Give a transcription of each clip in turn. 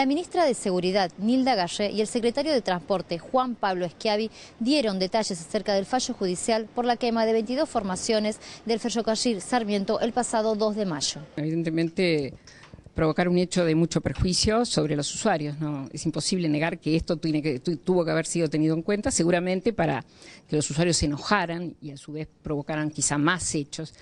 La ministra de Seguridad, Nilda Galle, y el secretario de Transporte, Juan Pablo Esquiavi, dieron detalles acerca del fallo judicial por la quema de 22 formaciones del ferrocarril Sarmiento el pasado 2 de mayo. Evidentemente provocar un hecho de mucho perjuicio sobre los usuarios. ¿no? Es imposible negar que esto tiene que, tuvo que haber sido tenido en cuenta, seguramente para que los usuarios se enojaran y a su vez provocaran quizá más hechos.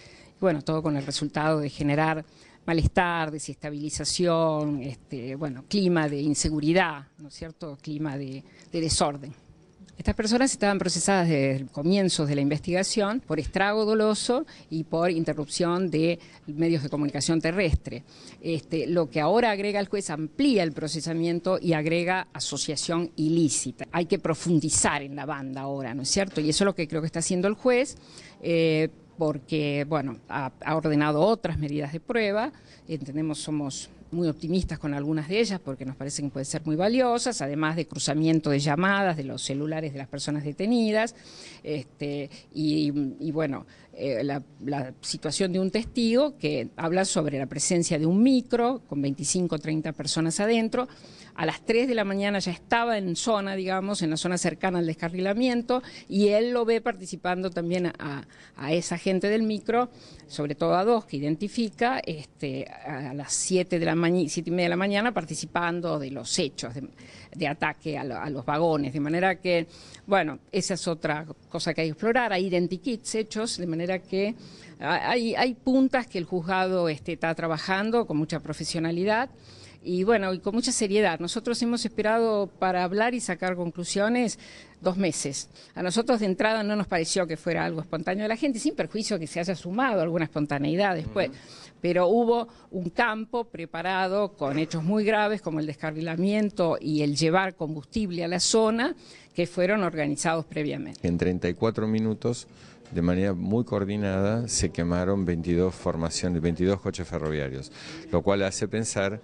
bueno, todo con el resultado de generar malestar, desestabilización, este, bueno, clima de inseguridad, ¿no es cierto? Clima de, desorden. Estas personas estaban procesadas desde comienzos de la investigación por estrago doloso y por interrupción de medios de comunicación terrestre. Este, lo que ahora agrega el juez amplía el procesamiento y agrega asociación ilícita. Hay que profundizar en la banda ahora, ¿no es cierto? Y eso es lo que creo que está haciendo el juez. Eh, porque, bueno, ha, ordenado otras medidas de prueba, entendemos somos muy optimistas con algunas de ellas porque nos parecen que pueden ser muy valiosas, además de cruzamiento de llamadas de los celulares de las personas detenidas. Este, y, bueno, eh, la, situación de un testigo que habla sobre la presencia de un micro con 25 o 30 personas adentro. A las 3 de la mañana ya estaba en zona, digamos, en la zona cercana al descarrilamiento, y él lo ve participando también a, esa gente del micro, sobre todo a dos que identifica, este, a las 7 de la siete y media de la mañana participando de los hechos de, ataque a, los vagones. De manera que, bueno, esa es otra cosa que hay que explorar. Hay identikits hechos, de manera que ah, hay, hay puntas que el juzgado este, está trabajando con mucha profesionalidad y bueno, y con mucha seriedad. Nosotros hemos esperado para hablar y sacar conclusiones dos meses. A nosotros de entrada no nos pareció que fuera algo espontáneo de la gente, sin perjuicio que se haya sumado alguna espontaneidad después. Pero hubo un campo preparado con hechos muy graves como el descarrilamiento y el llevar combustible a la zona que fueron organizados previamente. En 34 minutos, de manera muy coordinada, se quemaron 22 formaciones, 22 coches ferroviarios, lo cual hace pensar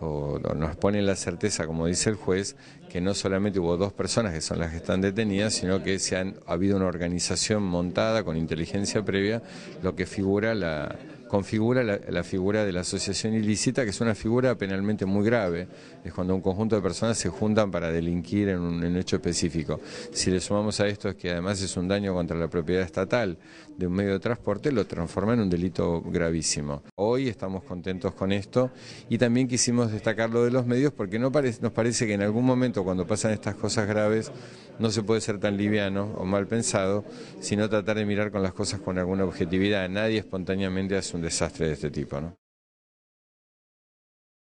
o, nos pone la certeza, como dice el juez, que no solamente hubo dos personas que son las que están detenidas, sino que se han, ha habido una organización montada con inteligencia previa, lo que figura la, configura la, figura de la asociación ilícita, que es una figura penalmente muy grave. Es cuando un conjunto de personas se juntan para delinquir en un, hecho específico. Si le sumamos a esto es que además es un daño contra la propiedad estatal de un medio de transporte, lo transforma en un delito gravísimo. Hoy estamos contentos con esto y también quisimos destacar lo de los medios porque no parece, nos parece que en algún momento cuando pasan estas cosas graves no se puede ser tan liviano o mal pensado, sino tratar de mirar con las cosas con alguna objetividad. Nadie espontáneamente hace un desastre di questo tipo, ¿no?